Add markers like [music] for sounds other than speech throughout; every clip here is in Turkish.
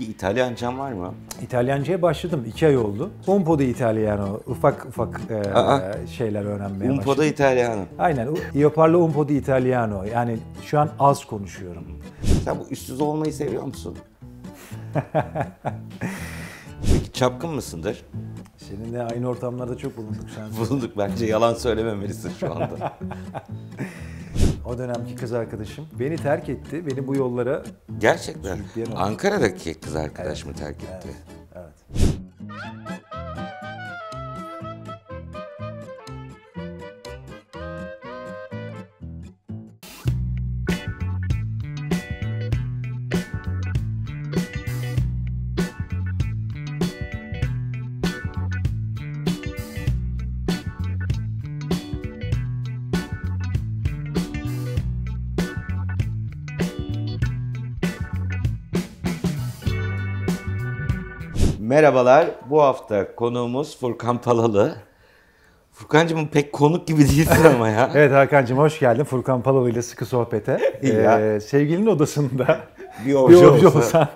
İtalyancam var mı? İtalyancaya başladım. iki ay oldu. Un İtalyano, Ufak ufak e, şeyler öğrenmeye Un başladım. di İtalyano. Aynen. Io parlo un po di italiano. Yani şu an az konuşuyorum. Sen bu üstsüz olmayı seviyor musun? [laughs] Peki çapkın mısındır? Seninle aynı ortamlarda çok bulunduk sen. [laughs] Bulunduk bence yalan söylememelisin şu anda. [laughs] o dönemki kız arkadaşım beni terk etti. Beni bu yollara Gerçekten. Ankara'daki kız arkadaşımı mı terk etti? Evet. Merhabalar. Bu hafta konuğumuz Furkan Palalı. Furkancığım pek konuk gibi değilsin ama ya. [laughs] evet Hakan'cığım hoş geldin. Furkan Palalı ile sıkı sohbete. ee, sevgilinin odasında bir obje olsa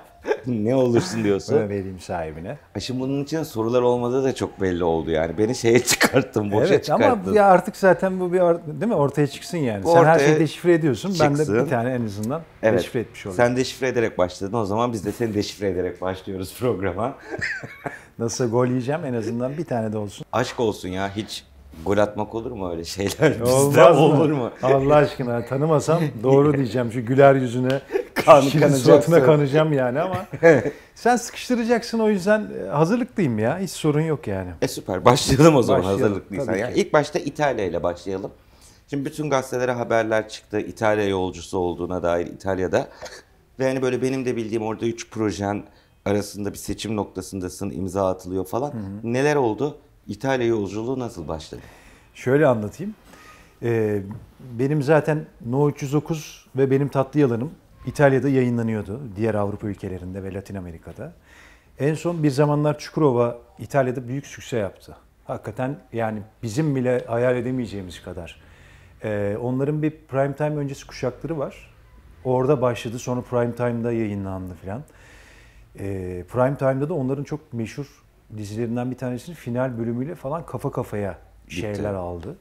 ne olursun diyorsun. Bunu vereyim sahibine. E şimdi bunun için sorular olmadığı da çok belli oldu yani. Beni şeye [laughs] çıkarttın, boşa evet, çıkarttın. Evet ama artık zaten bu bir değil mi ortaya çıksın yani. Bu Sen her şeyi deşifre ediyorsun. Çıksın. Ben de bir tane en azından evet. deşifre etmiş oldum. Sen deşifre ederek başladın. O zaman biz de seni deşifre ederek başlıyoruz programa. [laughs] Nasıl gol yiyeceğim en azından bir tane de olsun. Aşk olsun ya hiç Gol atmak olur mu öyle şeyler? [laughs] Olmaz mı? olur mu? Allah aşkına tanımasam doğru diyeceğim. Şu güler yüzüne, [laughs] kan, suratına kanacağım yani ama [laughs] sen sıkıştıracaksın o yüzden e, hazırlıklıyım ya. Hiç sorun yok yani. E süper. Başlayalım o zaman Başlayalım, hazırlıklıysan. tabii Ya. İlk başta İtalya ile başlayalım. Şimdi bütün gazetelere haberler çıktı. İtalya yolcusu olduğuna dair İtalya'da. Ve hani böyle benim de bildiğim orada üç projen arasında bir seçim noktasındasın, imza atılıyor falan. Neler oldu? İtalya yolculuğu nasıl başladı? Şöyle anlatayım. Ee, benim zaten No 309 ve benim tatlı yalanım İtalya'da yayınlanıyordu. Diğer Avrupa ülkelerinde ve Latin Amerika'da. En son bir zamanlar Çukurova İtalya'da büyük sükse yaptı. Hakikaten yani bizim bile hayal edemeyeceğimiz kadar. Ee, onların bir prime time öncesi kuşakları var. Orada başladı sonra prime time'da yayınlandı filan. Ee, prime time'da da onların çok meşhur dizilerinden bir tanesinin final bölümüyle falan kafa kafaya Gitti. şeyler aldı.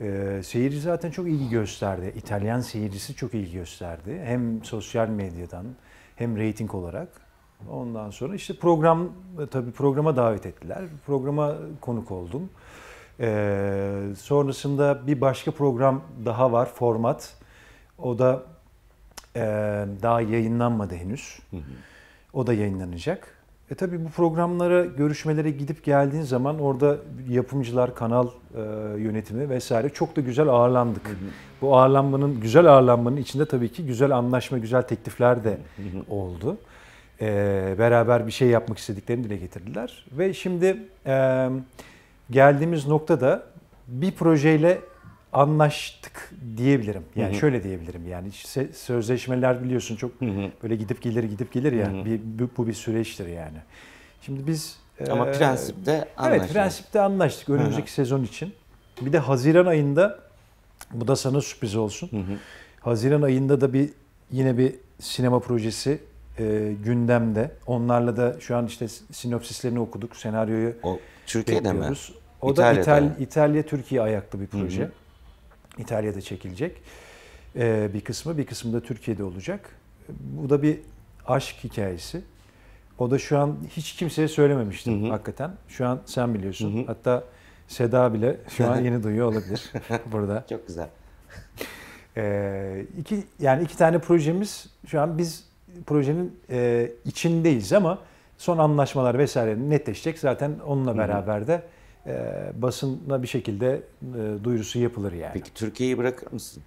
Ee, seyirci zaten çok ilgi gösterdi. İtalyan seyircisi çok ilgi gösterdi. Hem sosyal medyadan hem reyting olarak. Ondan sonra işte program tabii programa davet ettiler. Programa konuk oldum. Ee, sonrasında bir başka program daha var format. O da e, daha yayınlanmadı henüz. Hı hı. O da yayınlanacak. E tabii bu programlara, görüşmelere gidip geldiğin zaman orada yapımcılar, kanal e, yönetimi vesaire çok da güzel ağırlandık. Hı hı. Bu ağırlanmanın, güzel ağırlanmanın içinde tabii ki güzel anlaşma, güzel teklifler de hı oldu. E, beraber bir şey yapmak istediklerini dile getirdiler. Ve şimdi e, geldiğimiz noktada bir projeyle anlaştık diyebilirim. Yani hı hı. şöyle diyebilirim. Yani sözleşmeler biliyorsun çok hı hı. böyle gidip gelir gidip gelir ya. Yani. Hı Bir, bu bir süreçtir yani. Şimdi biz e, ama e, prensipte anlaştık. Evet prensipte anlaştık önümüzdeki hı hı. sezon için. Bir de Haziran ayında bu da sana sürpriz olsun. Hı hı. Haziran ayında da bir yine bir sinema projesi e, gündemde. Onlarla da şu an işte sinopsislerini okuduk, senaryoyu o, Türkiye'de bekliyoruz. Mi? O İtalya'da. da İtal, İtalya Türkiye ayaklı bir proje. Hı hı. İtalya'da çekilecek e, bir kısmı, bir kısmı da Türkiye'de olacak. Bu da bir aşk hikayesi. O da şu an hiç kimseye söylememiştim hı hı. hakikaten. Şu an sen biliyorsun. Hı hı. Hatta Seda bile şu an [laughs] yeni duyuyor olabilir [laughs] burada. Çok güzel. Ee, iki, yani iki tane projemiz şu an biz projenin e, içindeyiz ama son anlaşmalar vesaire netleşecek. Zaten onunla beraber de e, basına bir şekilde e, duyurusu yapılır yani. Peki Türkiye'yi bırakır mısın?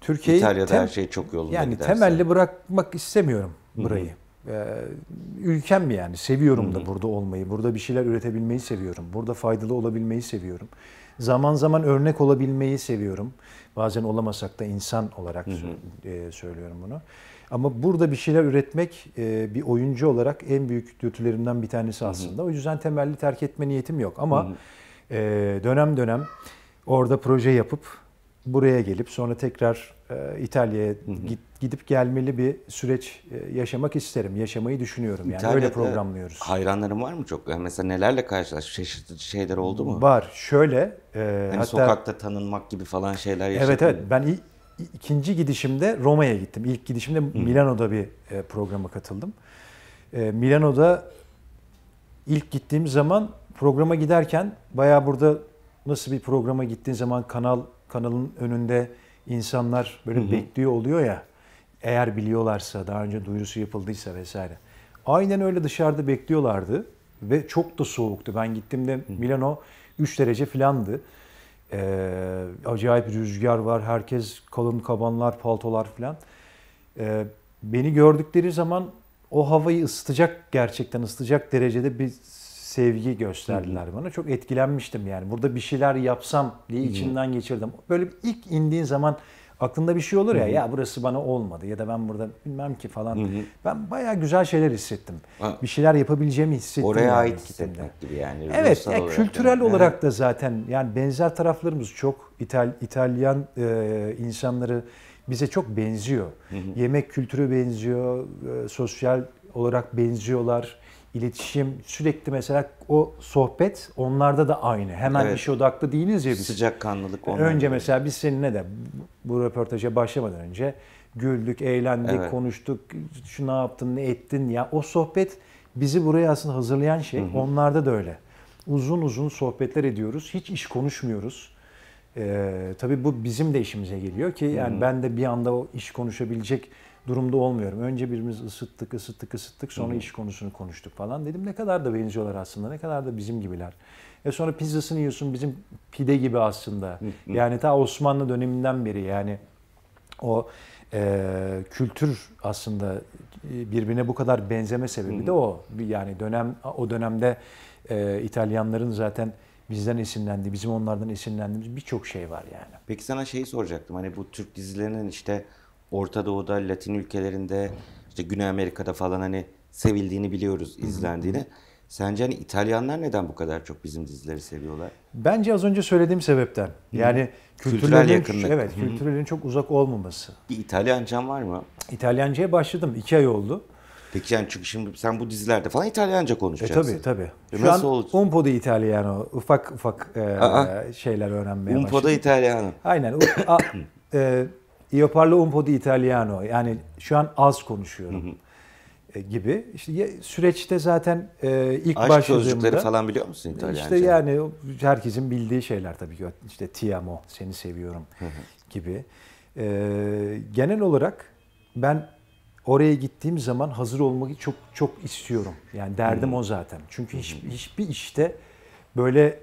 Türkiye'yi İtalya'da tem, her şey çok yolunda Yani giderse. temelli bırakmak istemiyorum burayı. E, ülkem mi yani? Seviyorum Hı-hı. da burada olmayı, burada bir şeyler üretebilmeyi seviyorum. Burada faydalı olabilmeyi seviyorum. Zaman zaman örnek olabilmeyi seviyorum. Bazen olamasak da insan olarak E, söylüyorum bunu. Ama burada bir şeyler üretmek e, bir oyuncu olarak en büyük dürtülerimden bir tanesi aslında. Hı hı. O yüzden temelli terk etme niyetim yok ama hı hı. E, dönem dönem orada proje yapıp buraya gelip sonra tekrar e, İtalya'ya gidip gelmeli bir süreç yaşamak isterim. Yaşamayı düşünüyorum yani İtalya'da öyle programlıyoruz. Hayranlarım var mı çok? Yani mesela nelerle karşılaş? Çeşitli şeyler oldu mu? Var. Şöyle. hani hatta, sokakta tanınmak gibi falan şeyler yaşadın Evet evet. Ben ikinci gidişimde Roma'ya gittim. İlk gidişimde Milano'da bir e, programa katıldım. E, Milano'da ilk gittiğim zaman programa giderken baya burada nasıl bir programa gittiğin zaman kanal kanalın önünde insanlar böyle Hı-hı. bekliyor oluyor ya. Eğer biliyorlarsa, daha önce duyurusu yapıldıysa vesaire. Aynen öyle dışarıda bekliyorlardı ve çok da soğuktu. Ben gittiğimde Milano 3 derece filandı. Ee, acayip rüzgar var. Herkes kalın kabanlar, paltolar falan. Ee, beni gördükleri zaman o havayı ısıtacak, gerçekten ısıtacak derecede bir sevgi gösterdiler bana. Çok etkilenmiştim yani. Burada bir şeyler yapsam diye içimden geçirdim. Böyle ilk indiğin zaman Aklında bir şey olur ya Hı-hı. ya burası bana olmadı ya da ben burada bilmem ki falan. Hı-hı. Ben bayağı güzel şeyler hissettim. Ha. Bir şeyler yapabileceğimi hissettim. Oraya yani ait kitap gibi yani. Evet ya, olarak kültürel yani. olarak da zaten yani benzer taraflarımız çok. İtal İtalyan e, insanları bize çok benziyor. Hı-hı. Yemek kültürü benziyor, e, sosyal olarak benziyorlar iletişim sürekli mesela o sohbet onlarda da aynı. Hemen evet. işe odaklı değiliz ya biz. Sıcakkanlılık onlar. Önce mesela biz seninle de bu röportaja başlamadan önce güldük, eğlendik, evet. konuştuk. Şu ne yaptın, ne ettin ya. O sohbet bizi buraya aslında hazırlayan şey. Hı hı. Onlarda da öyle. Uzun uzun sohbetler ediyoruz. Hiç iş konuşmuyoruz. Ee, tabii bu bizim de işimize geliyor ki yani hı hı. ben de bir anda o iş konuşabilecek durumda olmuyorum. Önce birimiz ısıttık, ısıttık, ısıttık. Sonra iş konusunu konuştuk falan. Dedim ne kadar da benziyorlar aslında. Ne kadar da bizim gibiler. E sonra pizzasını yiyorsun bizim pide gibi aslında. Yani ta Osmanlı döneminden beri yani o e, kültür aslında e, birbirine bu kadar benzeme sebebi de o. Yani dönem o dönemde e, İtalyanların zaten bizden esinlendi, bizim onlardan esinlendiğimiz birçok şey var yani. Peki sana şeyi soracaktım. Hani bu Türk dizilerinin işte Orta Doğu'da, Latin ülkelerinde, işte Güney Amerika'da falan hani sevildiğini biliyoruz, izlendiğini. Sence hani İtalyanlar neden bu kadar çok bizim dizileri seviyorlar? Bence az önce söylediğim sebepten. Yani kültürel yakınlık. Evet, kültürlerin çok uzak olmaması. Bir İtalyancan var mı? İtalyancaya başladım. iki ay oldu. Peki yani çünkü şimdi sen bu dizilerde falan İtalyanca konuşacaksın. E tabii tabii. E, Şu nasıl an oldu? Umpo'da İtalyano ufak ufak e, şeyler öğrenmeye Umpo'da başladım. Umpo'da İtalyano. Aynen. U, [coughs] a, e, Io parlo un po' di italiano. Yani şu an az konuşuyorum. Hı hı e, gibi. İşte süreçte zaten e, ilk Aşk başladığımda... sözcükleri falan biliyor musun İtalyanca? İşte yani herkesin bildiği şeyler tabii ki. İşte ti amo, seni seviyorum gibi. E, genel olarak ben oraya gittiğim zaman hazır olmak çok çok istiyorum. Yani derdim o zaten. Çünkü hiç, hiçbir işte böyle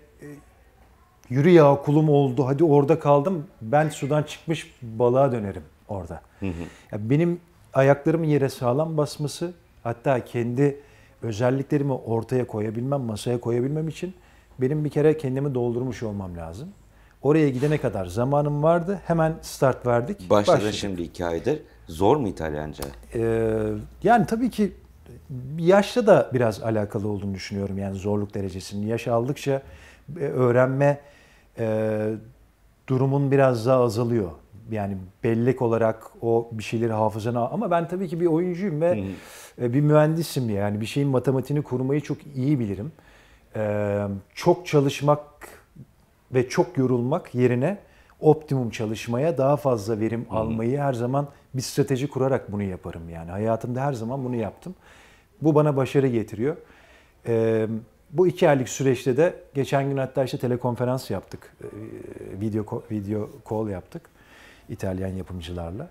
yürü ya kulum oldu hadi orada kaldım ben sudan çıkmış balığa dönerim orada. Hı hı. Ya benim ayaklarımın yere sağlam basması hatta kendi özelliklerimi ortaya koyabilmem, masaya koyabilmem için benim bir kere kendimi doldurmuş olmam lazım. Oraya gidene kadar zamanım vardı. Hemen start verdik. Başladı başladık. şimdi iki aydır. Zor mu İtalyanca? Ee, yani tabii ki yaşla da biraz alakalı olduğunu düşünüyorum. Yani zorluk derecesinin. Yaş aldıkça e, öğrenme e, durumun biraz daha azalıyor. Yani bellek olarak o bir şeyleri hafızana ama ben tabii ki bir oyuncuyum ve hmm. bir mühendisim yani bir şeyin matematiğini kurmayı çok iyi bilirim. E, çok çalışmak ve çok yorulmak yerine optimum çalışmaya daha fazla verim hmm. almayı her zaman bir strateji kurarak bunu yaparım yani hayatımda her zaman bunu yaptım. Bu bana başarı getiriyor. Ee, bu iki aylık süreçte de geçen gün hatta işte telekonferans yaptık. Ee, video, video call yaptık İtalyan yapımcılarla.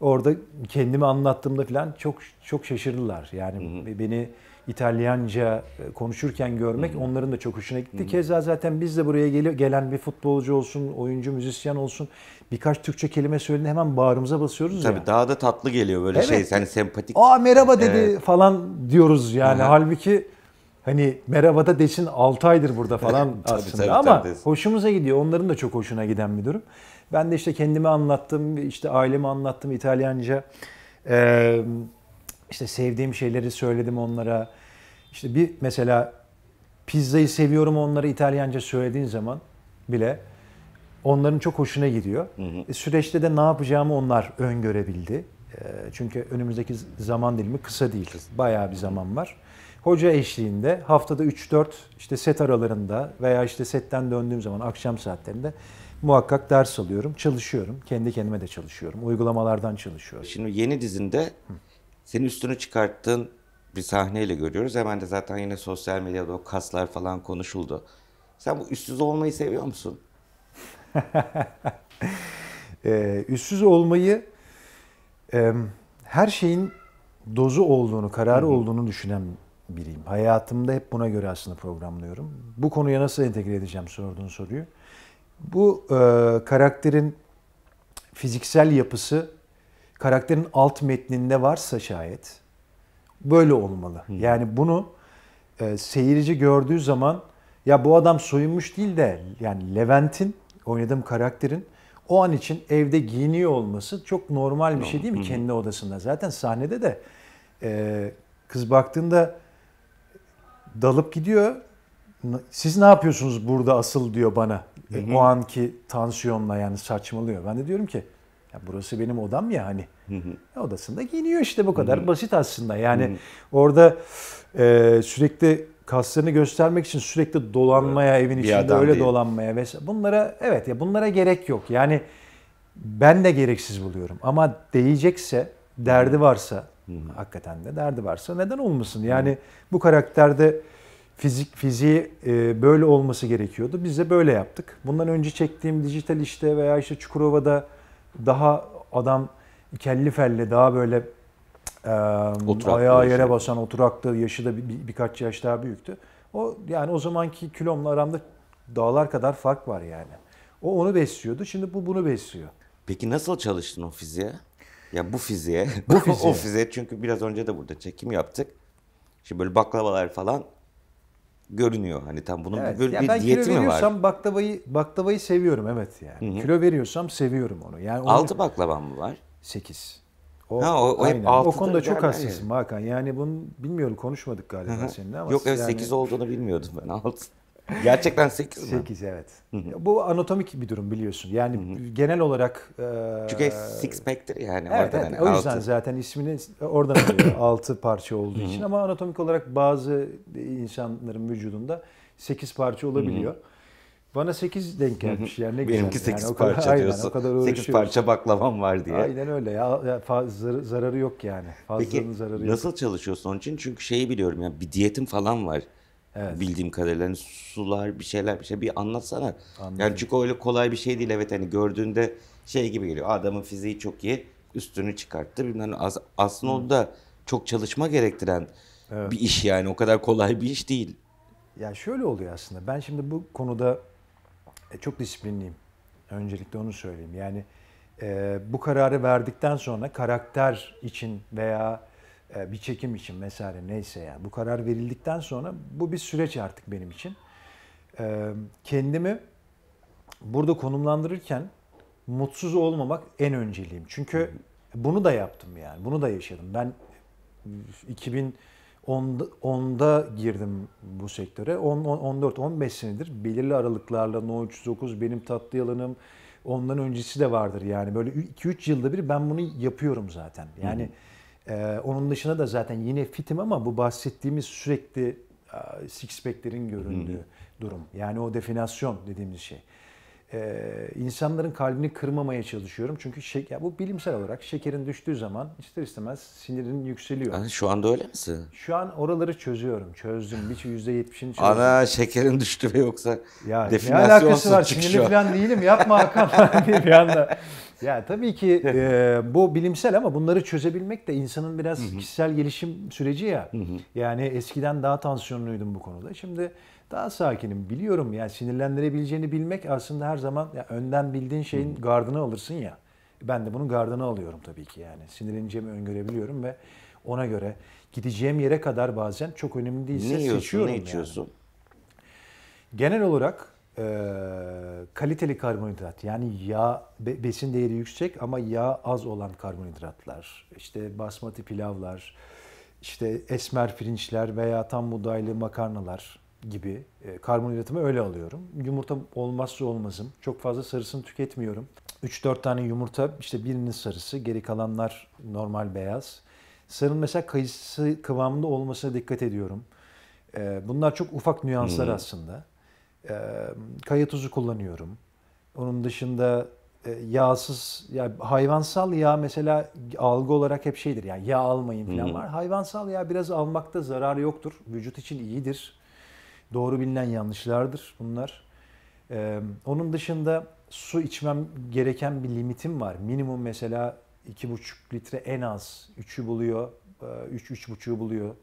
Orada kendimi anlattığımda falan çok çok şaşırdılar. Yani hı hı. beni İtalyanca e, konuşurken görmek hı hı. onların da çok hoşuna gitti. Hı hı. Keza zaten biz de buraya gel- gelen bir futbolcu olsun, oyuncu, müzisyen olsun birkaç Türkçe kelime söylediğinde hemen bağrımıza basıyoruz Tabii ya. daha da tatlı geliyor böyle şey, evet. şey. Yani sempatik. Aa merhaba dedi evet. falan diyoruz yani. Hı hı. Halbuki hani merhabada desin 6 aydır burada falan [laughs] tabii, aslında tabii, ama tabii. hoşumuza gidiyor. Onların da çok hoşuna giden bir durum. Ben de işte kendimi anlattım, işte ailemi anlattım İtalyanca. Ee, işte sevdiğim şeyleri söyledim onlara. İşte bir mesela pizzayı seviyorum onlara İtalyanca söylediğin zaman bile onların çok hoşuna gidiyor. Hı hı. E, süreçte de ne yapacağımı onlar öngörebildi. E, çünkü önümüzdeki zaman dilimi kısa değil. Bayağı bir zaman var. Hoca eşliğinde haftada 3-4 işte set aralarında veya işte setten döndüğüm zaman akşam saatlerinde muhakkak ders alıyorum, çalışıyorum. Kendi kendime de çalışıyorum. Uygulamalardan çalışıyorum. Şimdi yeni dizinde senin üstünü çıkarttığın bir sahneyle görüyoruz. Hemen de zaten yine sosyal medyada o kaslar falan konuşuldu. Sen bu üstsüz olmayı seviyor musun? [laughs] Ee, üstsüz olmayı her şeyin dozu olduğunu, kararı olduğunu düşünen biriyim. Hayatımda hep buna göre aslında programlıyorum. Bu konuya nasıl entegre edeceğim sorduğun soruyu. Bu e, karakterin fiziksel yapısı karakterin alt metninde varsa şayet böyle olmalı. Hı. Yani bunu e, seyirci gördüğü zaman ya bu adam soyunmuş değil de yani Levent'in oynadığım karakterin o an için evde giyiniyor olması çok normal bir şey değil mi? Hı. Kendi odasında zaten sahnede de e, kız baktığında dalıp gidiyor. Siz ne yapıyorsunuz burada asıl diyor bana. Hı e, O anki tansiyonla yani saçmalıyor. Ben de diyorum ki ya burası benim odam ya hani. Hı hı. E, odasında giyiniyor işte bu kadar hı hı. basit aslında. Yani hı hı. orada e, sürekli kaslarını göstermek için sürekli dolanmaya, evin içinde öyle değil. dolanmaya vesaire. Bunlara evet ya bunlara gerek yok. Yani ben de gereksiz buluyorum. Ama değecekse, derdi varsa, Hı. Hakikaten de derdi varsa neden olmasın? Yani Hı. bu karakterde fizik fiziği e, böyle olması gerekiyordu. Biz de böyle yaptık. Bundan önce çektiğim dijital işte veya işte Çukurova'da daha adam kelli felli daha böyle e, oturaklı yere yaşı. basan oturaklı yaşı da bir, bir, birkaç yaş daha büyüktü. O yani o zamanki kilomla aramda dağlar kadar fark var yani. O onu besliyordu. Şimdi bu bunu besliyor. Peki nasıl çalıştın o fiziğe? Ya bu fiziğe, [laughs] bu [laughs] fiziğe. o fiziğe çünkü biraz önce de burada çekim yaptık. Şimdi böyle baklavalar falan görünüyor. Hani tam bunun evet. böyle ya bir diyeti mi veriyorsam var? baklavayı baklavayı seviyorum evet yani. Hı-hı. Kilo veriyorsam seviyorum onu. Yani onu... 6 baklavam mı var? 8. O, ha, o, o, aynen. o konuda çok hassasım Hakan. Yani bunu bilmiyorum konuşmadık galiba Hı-hı. seninle ama. Yok evet yani... 8 olduğunu bilmiyordum ben 6. Gerçekten 8 mi? 8 evet. Bu anatomik bir durum biliyorsun. Yani genel olarak... E, Çünkü six pack'tir yani. Evet, oradan evet. Hani o yüzden altı. zaten ismini oradan alıyor. 6 [coughs] parça olduğu için ama anatomik olarak bazı insanların vücudunda 8 parça olabiliyor. Bana 8 denk gelmiş yani ne güzel. Benimki 8 yani parça kadar, diyorsun. Aynen, o kadar 8 parça baklavam var diye. Aynen öyle ya. ya fazla, zararı yok yani. Fazlanın Peki, zararı yok. nasıl çalışıyorsun onun için? Çünkü şeyi biliyorum ya bir diyetim falan var. Evet. Bildiğim kadarıyla hani sular bir şeyler bir şey bir anlatsana. Anladım. Yani çünkü öyle kolay bir şey değil evet hani gördüğünde şey gibi geliyor. Adamın fiziği çok iyi üstünü çıkarttı. Bilmem az, aslında hmm. o da çok çalışma gerektiren evet. bir iş yani o kadar kolay bir iş değil. Ya şöyle oluyor aslında. Ben şimdi bu konuda e, çok disiplinliyim. Öncelikle onu söyleyeyim. Yani e, bu kararı verdikten sonra karakter için veya e, bir çekim için vesaire neyse yani bu karar verildikten sonra bu bir süreç artık benim için. E, kendimi burada konumlandırırken mutsuz olmamak en önceliğim. Çünkü bunu da yaptım yani. Bunu da yaşadım. Ben 2010'da girdim bu sektöre. 14-15 senedir belirli aralıklarla No 309 benim tatlı yalanım ondan öncesi de vardır yani. Böyle 2-3 yılda bir ben bunu yapıyorum zaten. Yani hı hı ee, onun dışında da zaten yine fitim ama bu bahsettiğimiz sürekli six pack'lerin göründüğü hmm. durum. Yani o definasyon dediğimiz şey e, insanların kalbini kırmamaya çalışıyorum. Çünkü şey, ya bu bilimsel olarak şekerin düştüğü zaman ister istemez sinirin yükseliyor. Yani şu anda öyle misin? Şu an oraları çözüyorum. Çözdüm. Bir yüzde yetmişini çözdüm. Ana şekerin düştü ve yoksa ya, ne alakası var? Çıkışıyor. Sinirli falan değilim. Yapma Hakan bir anda. Ya tabii ki [laughs] e, bu bilimsel ama bunları çözebilmek de insanın biraz Hı-hı. kişisel gelişim süreci ya. Hı-hı. Yani eskiden daha tansiyonluydum bu konuda. Şimdi daha sakinim biliyorum yani sinirlendirebileceğini bilmek aslında her zaman ya önden bildiğin şeyin hmm. gardını alırsın ya. Ben de bunun gardını alıyorum tabii ki yani. Sinirleneceğimi öngörebiliyorum ve ona göre gideceğim yere kadar bazen çok önemli değilse ne yiyorsun, seçiyorum ne yani. içiyorsun? Genel olarak e, kaliteli karbonhidrat yani yağ besin değeri yüksek ama yağ az olan karbonhidratlar işte basmati pilavlar işte esmer pirinçler veya tam buğdaylı makarnalar gibi e, karbonhidratımı öyle alıyorum. Yumurta olmazsa olmazım. Çok fazla sarısını tüketmiyorum. 3-4 tane yumurta işte birinin sarısı geri kalanlar normal beyaz. Sarının mesela kayısı kıvamında olmasına dikkat ediyorum. E, bunlar çok ufak nüanslar hmm. aslında. E, kaya tuzu kullanıyorum. Onun dışında e, yağsız ya yani hayvansal yağ mesela algı olarak hep şeydir yani yağ almayın falan hmm. var. Hayvansal yağ biraz almakta zarar yoktur. Vücut için iyidir Doğru bilinen yanlışlardır bunlar. Ee, onun dışında su içmem gereken bir limitim var. Minimum mesela 2,5 litre en az 3'ü buluyor. 3-3,5'u e, buluyor.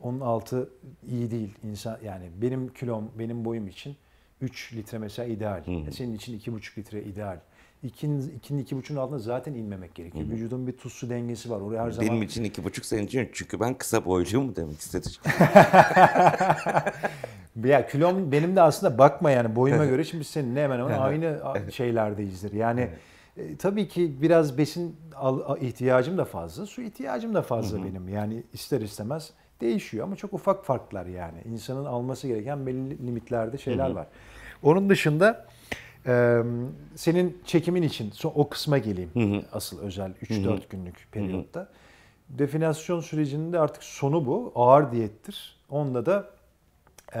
Onun altı iyi değil. insan yani benim kilom, benim boyum için 3 litre mesela ideal. Hı. Senin için 2,5 litre ideal. 2'nin 2'nin 2,5'un altına zaten inmemek gerekiyor. Hı-hı. Vücudun bir tuzlu dengesi var. Oraya her Benim zaman Benim için 2,5 senin için çünkü ben kısa boyluyum demek istedim. [laughs] ya kilom benim de aslında bakma yani boyuma göre şimdi seninle hemen hemen aynı şeylerdeyizdir. Yani e, tabii ki biraz besin al, ihtiyacım da fazla, su ihtiyacım da fazla Hı-hı. benim. Yani ister istemez değişiyor ama çok ufak farklar yani. İnsanın alması gereken belli limitlerde şeyler Hı-hı. var. Onun dışında senin çekimin için o kısma geleyim hı hı. asıl özel 3-4 günlük periyotta. Hı hı. Definasyon sürecinin de artık sonu bu. Ağır diyettir. Onda da e,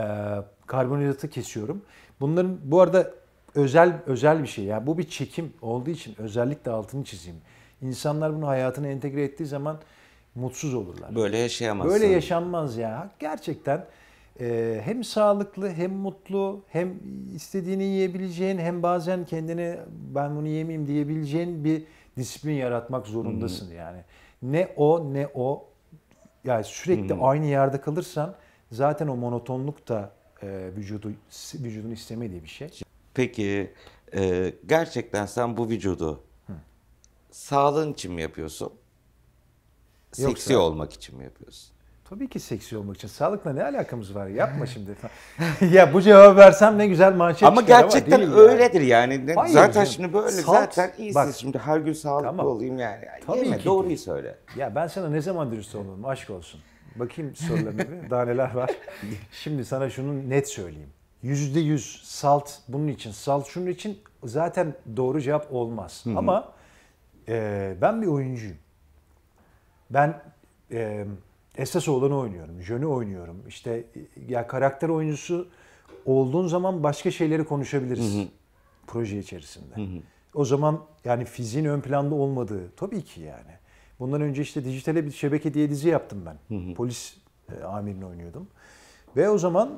karbonhidratı kesiyorum. Bunların bu arada özel özel bir şey. Yani bu bir çekim olduğu için özellikle altını çizeyim. İnsanlar bunu hayatına entegre ettiği zaman mutsuz olurlar. Böyle yaşayamazsın. Böyle yaşanmaz ya. Gerçekten ee, hem sağlıklı hem mutlu hem istediğini yiyebileceğin hem bazen kendini ben bunu yemeyeyim diyebileceğin bir disiplin yaratmak zorundasın hmm. yani. Ne o ne o yani sürekli hmm. aynı yerde kalırsan zaten o monotonluk da e, vücudu vücudun istemediği bir şey. Peki e, gerçekten sen bu vücudu hmm. sağlığın için mi yapıyorsun? Yoksa... Seksi olmak için mi yapıyorsun? Tabii ki seksi olmak için. Sağlıkla ne alakamız var? Yapma [laughs] şimdi. ya bu cevabı versem ne güzel manşet Ama gerçekten ama öyledir yani. yani. Hayır, zaten canım. şimdi böyle Salt, zaten iyisiniz bak, şimdi her gün sağlıklı tamam. olayım yani. Tabii Yeme, ki. doğruyu söyle. Ya ben sana ne zaman dürüst olurum aşk olsun. Bakayım sorularına daha neler var. [laughs] Şimdi sana şunu net söyleyeyim. Yüzde yüz salt bunun için, salt şunun için zaten doğru cevap olmaz. Hı-hı. Ama e, ben bir oyuncuyum. Ben e, esas olanı oynuyorum. Jönü oynuyorum. İşte e, ya karakter oyuncusu olduğun zaman başka şeyleri konuşabiliriz. Hı hı. Proje içerisinde. Hı hı. O zaman yani fiziğin ön planda olmadığı tabii ki yani. Bundan önce işte dijitale bir şebeke diye dizi yaptım ben. Hı hı. Polis e, amirini oynuyordum. Ve o zaman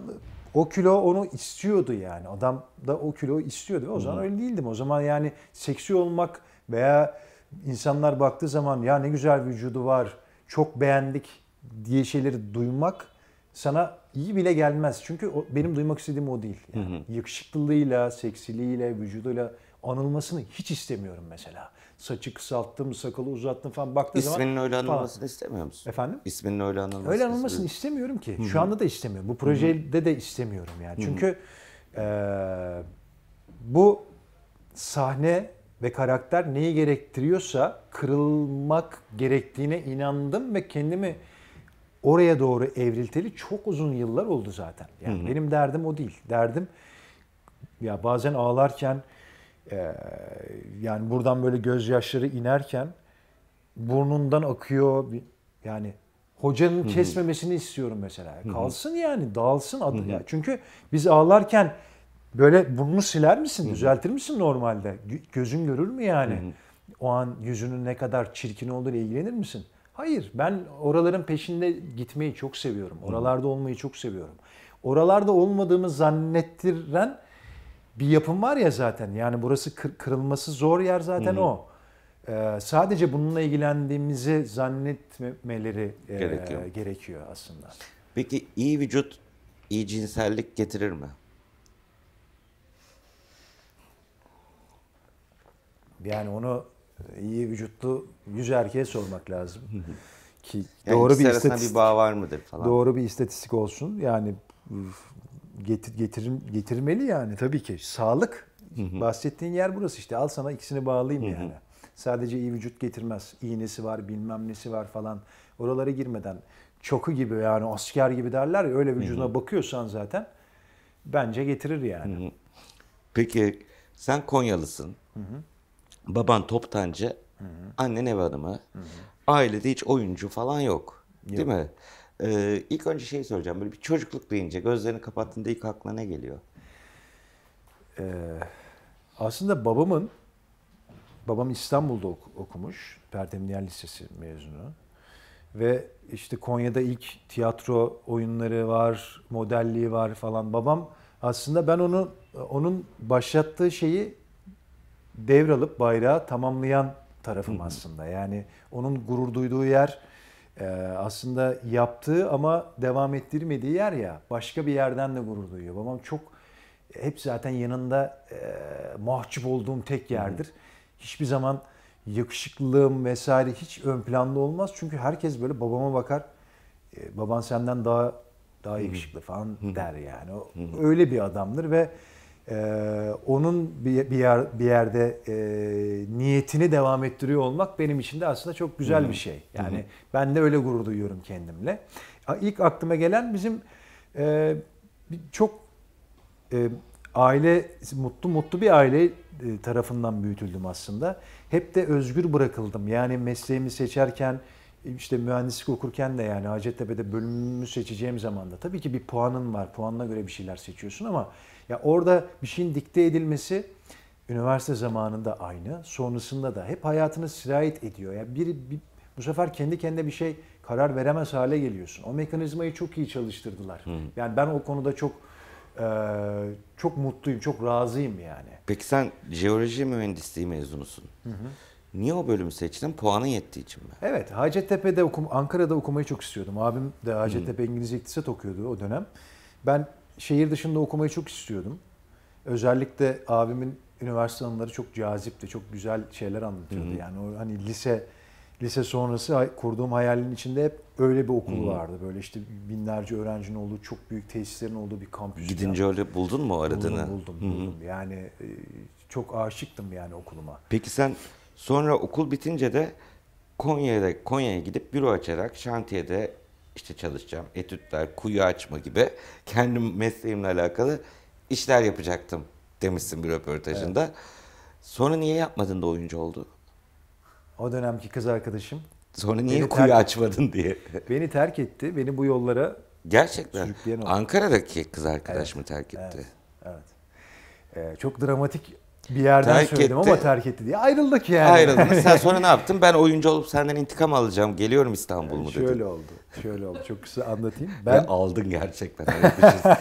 o kilo onu istiyordu yani. Adam da o kilo istiyordu. o zaman hı hı. öyle değildim. O zaman yani seksi olmak veya insanlar baktığı zaman ya ne güzel vücudu var, çok beğendik diye şeyleri duymak sana iyi bile gelmez. Çünkü o, benim duymak istediğim o değil. Yani hı hı. Yakışıklılığıyla, seksiliğiyle, vücuduyla anılmasını hiç istemiyorum mesela. Saçı kısalttım, sakalı uzattım falan baktığı İsminin zaman... İsminin öyle anılmasını falan. istemiyor musun? Efendim? İsminin öyle anılmasını Öyle anılmasını istemiyorum ki. Hı-hı. Şu anda da istemiyorum. Bu projede de istemiyorum yani. Çünkü e, bu sahne ve karakter neyi gerektiriyorsa kırılmak gerektiğine inandım ve kendimi... Hı oraya doğru evrilteli çok uzun yıllar oldu zaten. Yani Hı-hı. benim derdim o değil. Derdim ya bazen ağlarken e, yani buradan böyle gözyaşları inerken burnundan akıyor yani hocanın Hı-hı. kesmemesini istiyorum mesela. Hı-hı. Kalsın yani dağılsın adı Hı-hı. ya. Çünkü biz ağlarken böyle burnunu siler misin, Hı-hı. düzeltir misin normalde? Gözün görür mü yani? Hı-hı. O an yüzünün ne kadar çirkin olduğu ilgilenir misin? Hayır, ben oraların peşinde gitmeyi çok seviyorum. Oralarda olmayı çok seviyorum. Oralarda olmadığımı zannettiren bir yapım var ya zaten. Yani burası kırılması zor yer zaten Hı-hı. o. Ee, sadece bununla ilgilendiğimizi zannetmeleri e, gerekiyor. gerekiyor aslında. Peki iyi vücut iyi cinsellik getirir mi? Yani onu iyi vücutlu yüz erkeğe sormak lazım. Ki yani doğru bir istatistik bir bağ var mıdır falan. Doğru bir istatistik olsun. Yani getir, getir getirmeli yani tabii ki. Sağlık bahsettiğin yer burası işte. Al sana ikisini bağlayayım yani. Sadece iyi vücut getirmez. İğnesi var, bilmem nesi var falan. Oralara girmeden çoku gibi yani asker gibi derler ya öyle vücuduna bakıyorsan zaten bence getirir yani. Peki sen Konyalısın. Hı hı baban toptancı, Hı-hı. annen ev hanımı. Ailede hiç oyuncu falan yok. yok. Değil mi? Ee, ilk önce şey soracağım. Böyle bir çocukluk deyince gözlerini kapattığında ilk aklına ne geliyor? Ee, aslında babamın babam İstanbul'da ok- okumuş. Pertemniyel Lisesi mezunu. Ve işte Konya'da ilk tiyatro oyunları var, modelliği var falan. Babam aslında ben onu onun başlattığı şeyi devralıp bayrağı tamamlayan tarafım aslında. Yani onun gurur duyduğu yer e, aslında yaptığı ama devam ettirmediği yer ya başka bir yerden de gurur duyuyor. Babam çok hep zaten yanında e, mahcup olduğum tek yerdir. Hiçbir zaman yakışıklılığım vesaire hiç ön planda olmaz. Çünkü herkes böyle babama bakar. E, baban senden daha daha yakışıklı falan der yani. O, öyle bir adamdır ve ee, onun bir, bir, yer, bir yerde e, niyetini devam ettiriyor olmak benim için de aslında çok güzel Hı-hı. bir şey. Yani Hı-hı. ben de öyle gurur duyuyorum kendimle. İlk aklıma gelen bizim e, çok e, aile mutlu mutlu bir aile e, tarafından büyütüldüm aslında. Hep de özgür bırakıldım. Yani mesleğimi seçerken işte mühendislik okurken de yani Hacettepe'de bölümümü seçeceğim zaman da tabii ki bir puanın var. Puanına göre bir şeyler seçiyorsun ama ya orada bir şeyin dikte edilmesi üniversite zamanında aynı, sonrasında da hep hayatını sirayet ediyor. Yani bir, bir bu sefer kendi kendine bir şey karar veremez hale geliyorsun. O mekanizmayı çok iyi çalıştırdılar. Hı. Yani ben o konuda çok e, çok mutluyum, çok razıyım yani. Peki sen jeoloji mühendisliği mezunusun. Hı hı. Niye o bölümü seçtin? Puanı yettiği için mi? Evet. Hacettepe'de okum, Ankara'da okumayı çok istiyordum. Abim de Hacettepe hmm. İngilizce İktisat okuyordu o dönem. Ben şehir dışında okumayı çok istiyordum. Özellikle abimin üniversite anıları çok cazipti. Çok güzel şeyler anlatıyordu. Hmm. Yani o hani lise lise sonrası kurduğum hayalin içinde hep öyle bir okul hmm. vardı. Böyle işte binlerce öğrencinin olduğu, çok büyük tesislerin olduğu bir kampüs. Gidince yani. öyle buldun mu aradığını? Buldum, buldum. buldum. Hmm. Yani e, çok aşıktım yani okuluma. Peki sen Sonra okul bitince de Konya'da Konya'ya gidip büro açarak şantiyede işte çalışacağım. Etütler, kuyu açma gibi kendi mesleğimle alakalı işler yapacaktım demişsin bir röportajında. Evet. Sonra niye yapmadın da oyuncu oldu? O dönemki kız arkadaşım. Sonra niye kuyu açmadın diye. [laughs] Beni terk etti. Beni bu yollara Gerçekten. Ankara'daki kız arkadaş evet. mı terk etti? Evet. evet. Ee, çok dramatik bir yerden terk söyledim etti. ama terk etti diye ayrıldık yani. Ayrıldık. Sen [laughs] sonra ne yaptın? Ben oyuncu olup senden intikam alacağım. Geliyorum İstanbul mu dedin. Şöyle oldu. Şöyle oldu. Çok kısa anlatayım. Ben Ve aldın gerçekten. Şey.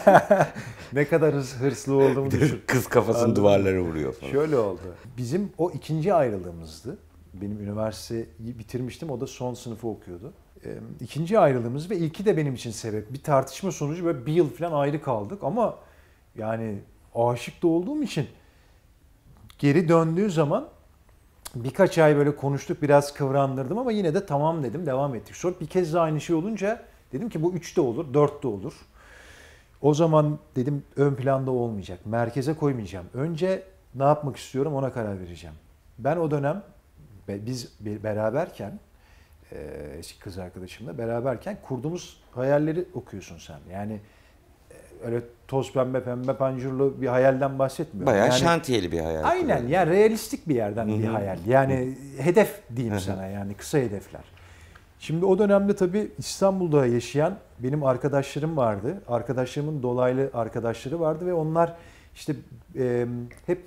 [laughs] ne kadar hırslı olduğumu düşün. Kız kafasını Anladım. duvarlara vuruyor falan. Şöyle oldu. Bizim o ikinci ayrılığımızdı. Benim üniversiteyi bitirmiştim. O da son sınıfı okuyordu İkinci ayrılığımız ve ilki de benim için sebep. Bir tartışma sonucu böyle bir yıl falan ayrı kaldık ama yani aşık da olduğum için Geri döndüğü zaman birkaç ay böyle konuştuk biraz kıvrandırdım ama yine de tamam dedim devam ettik. Sonra bir kez daha aynı şey olunca dedim ki bu 3 de olur 4 de olur. O zaman dedim ön planda olmayacak. Merkeze koymayacağım. Önce ne yapmak istiyorum ona karar vereceğim. Ben o dönem biz beraberken kız arkadaşımla beraberken kurduğumuz hayalleri okuyorsun sen. Yani öyle toz pembe pembe pancurlu bir hayalden bahsetmiyorum. Bayağı yani, şantiyeli bir hayal. Aynen ya yani realistik bir yerden Hı-hı. bir hayal. Yani Hı-hı. hedef diyeyim Hı-hı. sana yani kısa hedefler. Şimdi o dönemde tabii İstanbul'da yaşayan benim arkadaşlarım vardı. Arkadaşlarımın dolaylı arkadaşları vardı ve onlar işte e, hep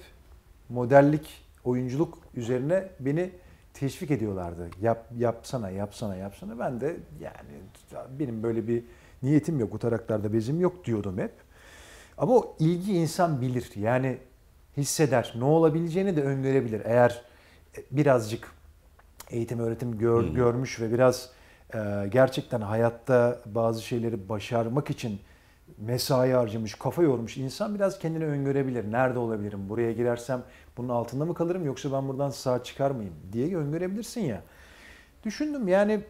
modellik, oyunculuk üzerine beni teşvik ediyorlardı. Yap, yapsana, yapsana, yapsana. Ben de yani benim böyle bir Niyetim yok, o taraklarda bezim yok diyordum hep. Ama o ilgi insan bilir. Yani hisseder. Ne olabileceğini de öngörebilir. Eğer e, birazcık eğitim öğretim gör, hmm. görmüş ve biraz e, gerçekten hayatta bazı şeyleri başarmak için mesai harcamış, kafa yormuş insan biraz kendini öngörebilir. Nerede olabilirim? Buraya girersem bunun altında mı kalırım yoksa ben buradan sağ çıkar mıyım diye öngörebilirsin ya. Düşündüm yani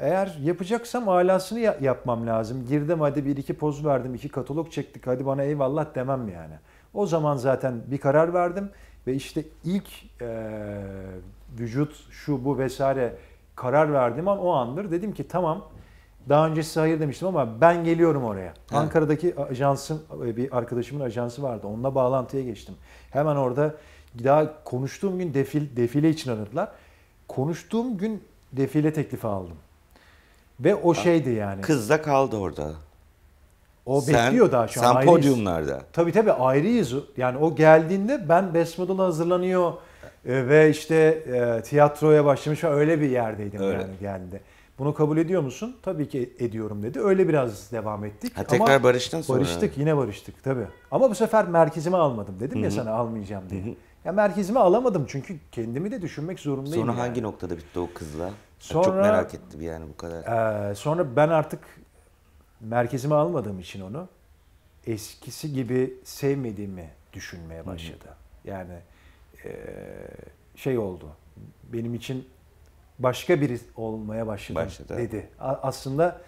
eğer yapacaksam alasını yapmam lazım. Girdim hadi bir iki poz verdim, iki katalog çektik hadi bana eyvallah demem yani. O zaman zaten bir karar verdim ve işte ilk e, vücut şu bu vesaire karar verdiğim an o andır. Dedim ki tamam daha önce size hayır demiştim ama ben geliyorum oraya. Evet. Ankara'daki ajansım e, bir arkadaşımın ajansı vardı. Onunla bağlantıya geçtim. Hemen orada daha konuştuğum gün defil, defile için aradılar. Konuştuğum gün defile teklifi aldım. Ve o şeydi yani. Kız da kaldı orada. O sen, bekliyor daha şu an. Sen ayrıyız. Tabii tabii ayrıyız. Yani o geldiğinde ben best Besmodul'a hazırlanıyor e, ve işte e, tiyatroya başlamış öyle bir yerdeydim öyle. yani geldi. Bunu kabul ediyor musun? Tabii ki ediyorum dedi. Öyle biraz devam ettik. Ha, tekrar barıştın sonra. Barıştık yine barıştık tabii. Ama bu sefer merkezime almadım. Dedim Hı-hı. ya sana almayacağım diye. Hı-hı. Ya merkezime alamadım çünkü kendimi de düşünmek zorundayım. Sonra yani. hangi noktada bitti o kızla? Sonra, Çok merak etti bir yani bu kadar. E, sonra ben artık merkezime almadığım için onu eskisi gibi sevmediğimi düşünmeye başladı. Hı. Yani e, şey oldu. Benim için başka biri olmaya başladı, başladı. dedi. A, aslında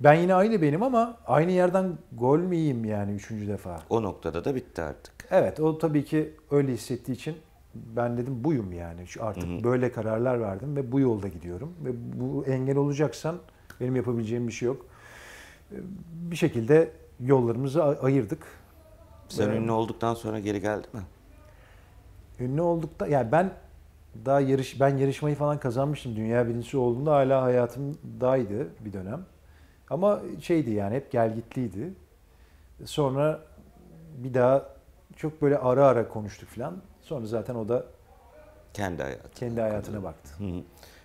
ben yine aynı benim ama aynı yerden gol miyim yani üçüncü defa? O noktada da bitti artık. Evet o tabii ki öyle hissettiği için ben dedim buyum yani. Şu artık Hı-hı. böyle kararlar verdim ve bu yolda gidiyorum. Ve bu engel olacaksan benim yapabileceğim bir şey yok. Bir şekilde yollarımızı ayırdık. Sen ee, ünlü olduktan sonra geri geldin mi? Ünlü oldukta yani ben daha yarış ben yarışmayı falan kazanmıştım. Dünya birincisi olduğunda hala hayatım hayatımdaydı bir dönem. Ama şeydi yani hep gel gitliydi. Sonra bir daha çok böyle ara ara konuştuk falan. Sonra zaten o da kendi hayatına, kendi hayatına baktı. Hı hı.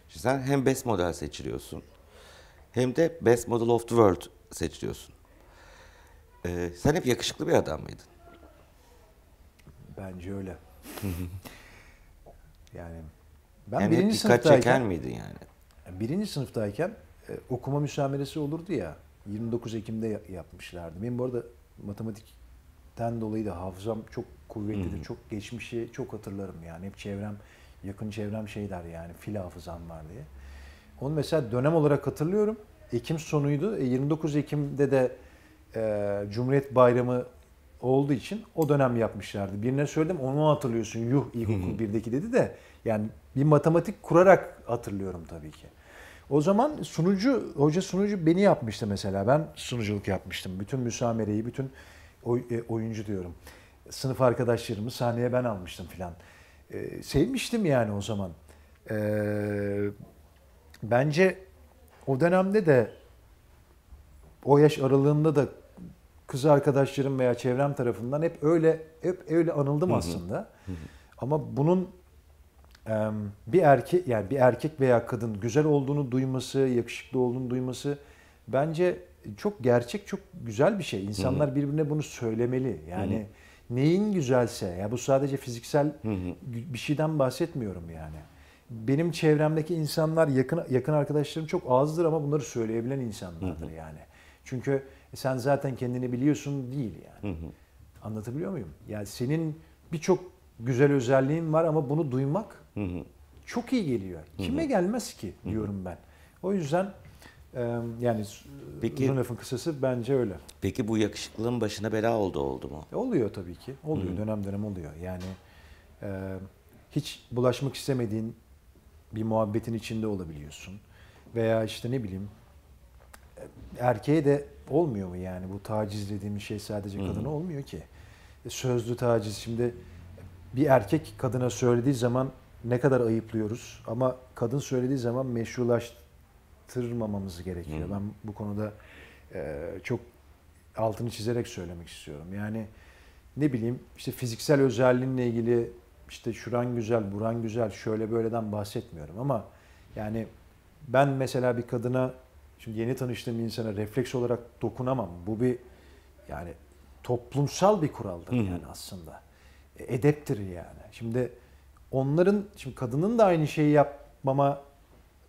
sen hem best model seçiliyorsun hem de best model of the world seçiliyorsun. Ee, sen hep yakışıklı bir adam mıydın? Bence öyle. [laughs] yani ben yani birinci hep dikkat çeken miydin yani? Birinci sınıftayken e, okuma müsameresi olurdu ya. 29 Ekim'de yapmışlardı. Benim bu arada matematik den dolayı da hafızam çok kuvvetlidir. Hmm. Çok geçmişi çok hatırlarım yani. Hep çevrem, yakın çevrem şey der yani fil hafızam var diye. Onu mesela dönem olarak hatırlıyorum. Ekim sonuydu. 29 e, Ekim'de de e, Cumhuriyet Bayramı olduğu için o dönem yapmışlardı. Birine söyledim onu hatırlıyorsun yuh ilkokul birdeki dedi de yani bir matematik kurarak hatırlıyorum tabii ki. O zaman sunucu, hoca sunucu beni yapmıştı mesela. Ben sunuculuk yapmıştım. Bütün müsamereyi, bütün oy, e, oyuncu diyorum. Sınıf arkadaşlarımı sahneye ben almıştım filan. E, sevmiştim yani o zaman. E, bence o dönemde de o yaş aralığında da kız arkadaşlarım veya çevrem tarafından hep öyle hep öyle anıldım hı hı. aslında. Hı hı. Ama bunun bir erkek yani bir erkek veya kadın güzel olduğunu duyması, yakışıklı olduğunu duyması bence çok gerçek, çok güzel bir şey. İnsanlar Hı-hı. birbirine bunu söylemeli. Yani Hı-hı. neyin güzelse, ya bu sadece fiziksel Hı-hı. bir şeyden bahsetmiyorum yani. Benim çevremdeki insanlar, yakın yakın arkadaşlarım çok azdır ama bunları söyleyebilen insanlardır Hı-hı. yani. Çünkü sen zaten kendini biliyorsun değil yani. Hı-hı. Anlatabiliyor muyum? Yani senin birçok güzel özelliğin var ama bunu duymak Hı-hı. çok iyi geliyor. Kime Hı-hı. gelmez ki diyorum ben. O yüzden yani Peki, Zunef'in kısası bence öyle. Peki bu yakışıklılığın başına bela oldu oldu mu? E, oluyor tabii ki. Oluyor. Hı. Dönem dönem oluyor. Yani e, hiç bulaşmak istemediğin bir muhabbetin içinde olabiliyorsun. Veya işte ne bileyim e, erkeğe de olmuyor mu yani bu taciz dediğimiz şey sadece kadına hı olmuyor ki. E, sözlü taciz şimdi bir erkek kadına söylediği zaman ne kadar ayıplıyoruz ama kadın söylediği zaman meşrulaştı arttırmamamız gerekiyor. Hı. Ben bu konuda e, çok altını çizerek söylemek istiyorum. Yani ne bileyim işte fiziksel özelliğinle ilgili işte şuran güzel, buran güzel, şöyle böyleden bahsetmiyorum ama yani ben mesela bir kadına şimdi yeni tanıştığım insana refleks olarak dokunamam. Bu bir yani toplumsal bir kuraldır hı yani aslında. E, edeptir yani. Şimdi onların şimdi kadının da aynı şeyi yapmama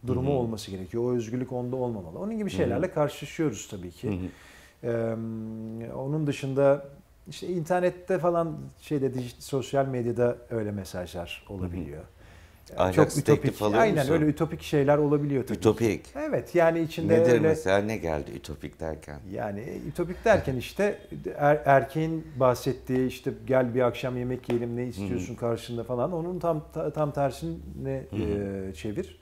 durumu Hı-hı. olması gerekiyor. O özgürlük onda olmamalı. Onun gibi şeylerle Hı-hı. karşılaşıyoruz tabii ki. Hı-hı. Ee, onun dışında işte internette falan şeyde sosyal medyada öyle mesajlar olabiliyor. Hı-hı. Çok ütopik. Alıyor aynen öyle ütopik şeyler olabiliyor tabii. Ütopik. Ki. Evet yani içinde Nedir öyle... mesela ne geldi ütopik derken? Yani e, ütopik derken işte er, erkeğin bahsettiği işte gel bir akşam yemek yiyelim ne istiyorsun Hı-hı. karşında falan onun tam ta, tam tersini Hı-hı. e, çevir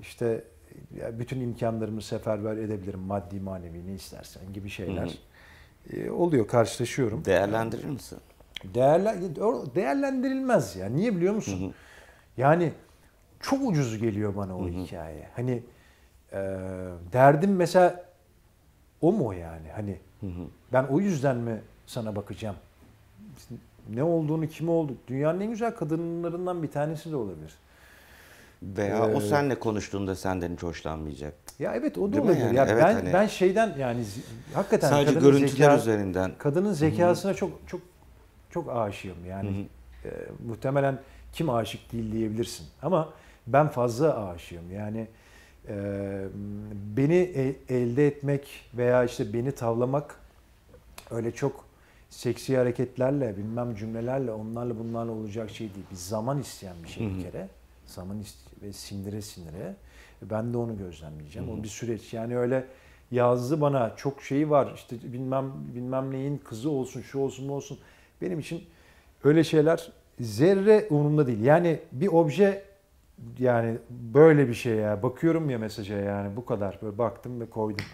işte bütün imkanlarımı seferber edebilirim maddi manevi ne istersen gibi şeyler hı e, oluyor karşılaşıyorum. Değerlendirir misin? Değerler, değerlendirilmez ya. Niye biliyor musun? Hı hı. Yani çok ucuz geliyor bana o hı hı. hikaye. Hani e, derdim mesela o mu yani? Hani hı hı. ben o yüzden mi sana bakacağım? Ne olduğunu, kime oldu? Dünyanın en güzel kadınlarından bir tanesi de olabilir. Veya ee, o senle konuştuğunda senden hiç hoşlanmayacak. Ya evet o da Değil olabilir. Yani? Ya evet, ben hani, ben şeyden yani hakikaten sadece görüntüler zeka, üzerinden kadının zekasına Hı-hı. çok çok çok aşığım yani. E, muhtemelen kim aşık değil diyebilirsin ama ben fazla aşığım. Yani e, beni e, elde etmek veya işte beni tavlamak öyle çok seksi hareketlerle bilmem cümlelerle onlarla bunlarla olacak şey değil. Bir zaman isteyen bir şey Hı-hı. bir kere zaman ve sindire sindire. Ben de onu gözlemleyeceğim. Hı hı. O bir süreç. Yani öyle yazdı bana çok şeyi var. İşte bilmem bilmem neyin kızı olsun, şu olsun, bu olsun. Benim için öyle şeyler zerre umurumda değil. Yani bir obje yani böyle bir şey ya. Bakıyorum ya mesaja yani bu kadar. Böyle baktım ve koydum.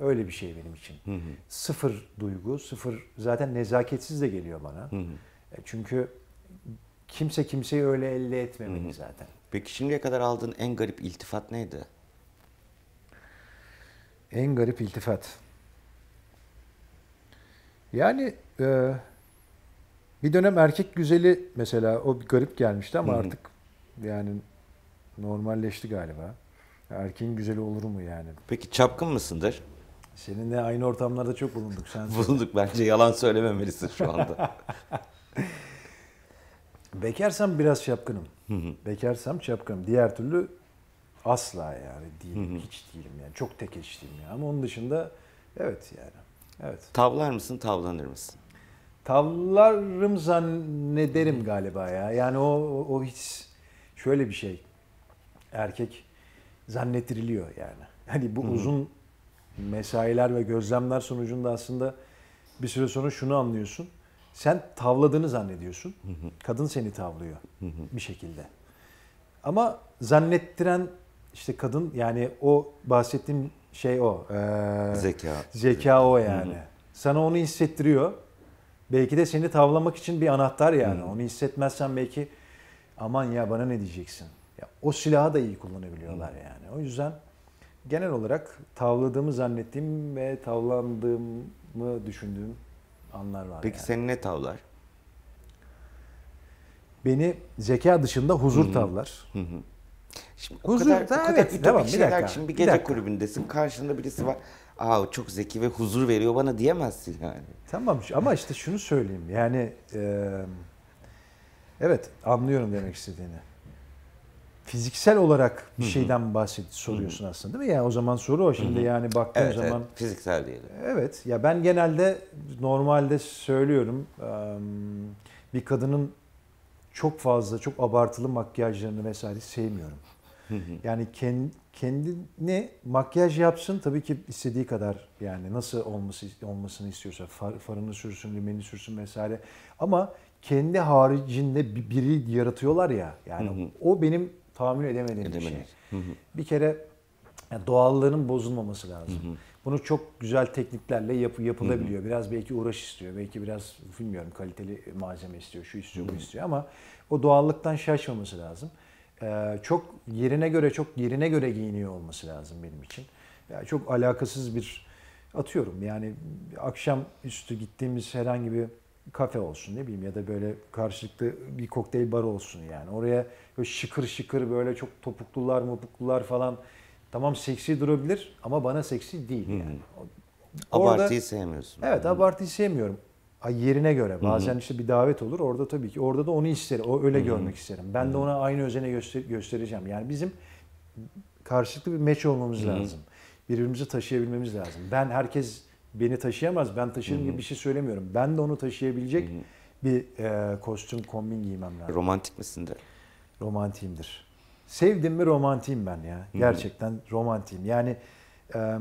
Öyle bir şey benim için. Hı hı. Sıfır duygu, sıfır zaten nezaketsiz de geliyor bana. Hı hı. E, çünkü kimse kimseyi öyle elde etmemeli zaten. Peki şimdiye kadar aldığın en garip iltifat neydi? En garip iltifat. Yani e, bir dönem erkek güzeli mesela o garip gelmişti ama Hı-hı. artık yani normalleşti galiba. Erkeğin güzeli olur mu yani? Peki çapkın mısındır? Seninle aynı ortamlarda çok bulunduk. Sen [laughs] bulunduk bence yalan söylememelisin şu anda. [laughs] Bekarsam biraz çapkınım. Hı Bekarsam çapkınım. Diğer türlü asla yani değilim. Hiç değilim yani. Çok tek eşliyim yani. Ama onun dışında evet yani. Evet. Tavlar mısın, tavlanır mısın? Tavlarım zannederim galiba ya. Yani o, o, hiç şöyle bir şey. Erkek zannettiriliyor yani. Hani bu uzun mesailer ve gözlemler sonucunda aslında bir süre sonra şunu anlıyorsun. Sen tavladığını zannediyorsun. Hı hı. Kadın seni tavlıyor hı hı. bir şekilde. Ama zannettiren işte kadın yani o bahsettiğim şey o. Ee, zeka. Zeka o yani. Hı hı. Sana onu hissettiriyor. Belki de seni tavlamak için bir anahtar yani. Hı. Onu hissetmezsen belki aman ya bana ne diyeceksin. Ya, o silahı da iyi kullanabiliyorlar hı. yani. O yüzden genel olarak tavladığımı zannettiğim ve tavlandığımı düşündüğüm anlar var. Peki yani. seni ne tavlar? Beni zeka dışında huzur tavlar. Şimdi huzur, o kadar, o kadar evet, tamam, bir şeyler. Şimdi bir gece bir kulübündesin. Karşında birisi var. Aa çok zeki ve huzur veriyor bana diyemezsin yani. Tamam ama işte şunu söyleyeyim. Yani e, evet anlıyorum demek istediğini fiziksel olarak bir şeyden bahset soruyorsun Hı-hı. aslında değil mi? Yani o zaman soru o şimdi Hı-hı. yani baktığım evet, zaman evet, fiziksel diyelim. Evet. Ya ben genelde normalde söylüyorum bir kadının çok fazla çok abartılı makyajlarını vesaire sevmiyorum. Hı-hı. Yani kendi kendine makyaj yapsın tabii ki istediği kadar yani nasıl olması olmasını istiyorsa far, farını sürsün, limeni sürsün vesaire ama kendi haricinde biri yaratıyorlar ya yani hı hı. o benim tahammül edemediğim bir şey. Hı hı. Bir kere yani doğallığının bozulmaması lazım. Hı hı. Bunu çok güzel tekniklerle yap, yapılabiliyor. Hı hı. Biraz belki uğraş istiyor. Belki biraz bilmiyorum kaliteli malzeme istiyor. Şu istiyor, hı hı. bu istiyor ama o doğallıktan şaşmaması lazım. Ee, çok yerine göre, çok yerine göre giyiniyor olması lazım benim için. Yani çok alakasız bir atıyorum yani akşam üstü gittiğimiz herhangi bir kafe olsun ne bileyim ya da böyle karşılıklı bir kokteyl bar olsun yani. Oraya böyle şıkır şıkır böyle çok topuklular mopuklular falan tamam seksi durabilir ama bana seksi değil yani. Hmm. Orada, abartıyı sevmiyorsun. Evet hmm. abartıyı sevmiyorum. Yerine göre bazen işte bir davet olur orada tabii ki orada da onu isterim. O öyle görmek isterim. Ben de ona aynı özene göster- göstereceğim. Yani bizim karşılıklı bir meç olmamız lazım. Birbirimizi taşıyabilmemiz lazım. Ben herkes beni taşıyamaz ben taşırım gibi bir şey söylemiyorum. Ben de onu taşıyabilecek Hı-hı. bir e, kostüm kombin giymem lazım. Romantik misindir? Romantiyimdir. Sevdim mi romantiyim ben ya. Hı-hı. Gerçekten romantiyim. Yani e,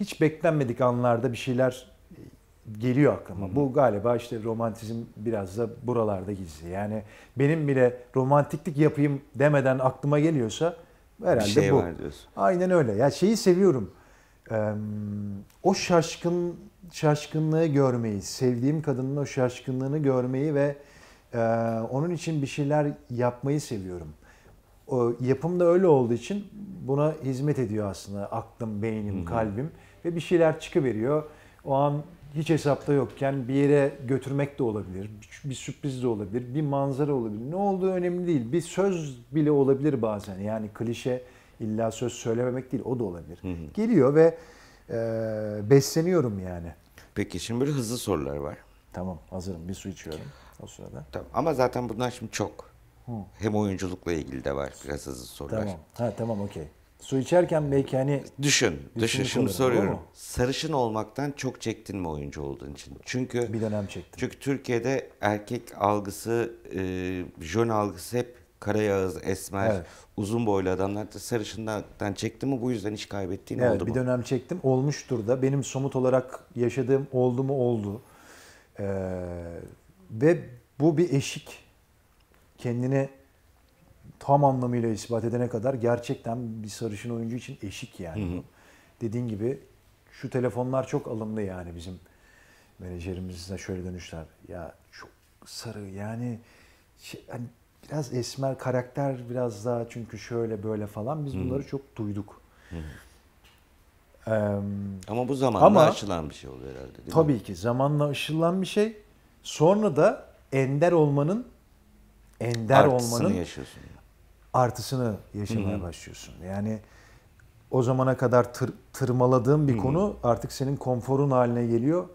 hiç beklenmedik anlarda bir şeyler e, geliyor aklıma. Hı-hı. Bu galiba işte romantizm biraz da buralarda gizli. Yani benim bile romantiklik yapayım demeden aklıma geliyorsa herhalde bir şey bu. Var diyorsun. Aynen öyle. Ya şeyi seviyorum o şaşkın şaşkınlığı görmeyi, sevdiğim kadının o şaşkınlığını görmeyi ve e, onun için bir şeyler yapmayı seviyorum. O, yapım da öyle olduğu için buna hizmet ediyor aslında aklım, beynim, Hı-hı. kalbim ve bir şeyler çıkıveriyor. O an hiç hesapta yokken bir yere götürmek de olabilir, bir sürpriz de olabilir, bir manzara olabilir. Ne olduğu önemli değil. Bir söz bile olabilir bazen. Yani klişe İlla söz söylememek değil o da olabilir. Hı hı. Geliyor ve e, besleniyorum yani. Peki şimdi böyle hızlı sorular var. Tamam hazırım bir su içiyorum o sırada. Tamam ama zaten bunlar şimdi çok. Hı. Hem oyunculukla ilgili de var biraz hızlı sorular. Tamam ha tamam okey. Su içerken belki hani... Düşün, düşün. Şimdi soruyorum. Sarışın olmaktan çok çektin mi oyuncu olduğun için? Çünkü... Bir dönem çektim. Çünkü Türkiye'de erkek algısı, e, jön algısı hep Karayağız, Esmer, evet. uzun boylu adamlar sarışından çekti mi bu yüzden iş kaybettiğin evet, oldu mu? Bir dönem çektim. Olmuştur da. Benim somut olarak yaşadığım oldu mu oldu. Ee, ve bu bir eşik. Kendini tam anlamıyla ispat edene kadar gerçekten bir sarışın oyuncu için eşik yani. Hı hı. Dediğin gibi şu telefonlar çok alımlı yani bizim menajerimizle şöyle dönüşler. Ya çok sarı yani şey, hani biraz esmer karakter biraz daha çünkü şöyle böyle falan biz hmm. bunları Hı. çok duyduk. Hı. Hmm. Ee, ama bu zamanla ama, aşılan bir şey oluyor herhalde değil tabii mi? ki zamanla aşılan bir şey. Sonra da ender olmanın ender artısını olmanın yaşıyorsun. artısını yaşamaya hı başlıyorsun. Yani o zamana kadar tır, tırmaladığın bir hı konu artık senin konforun haline geliyor.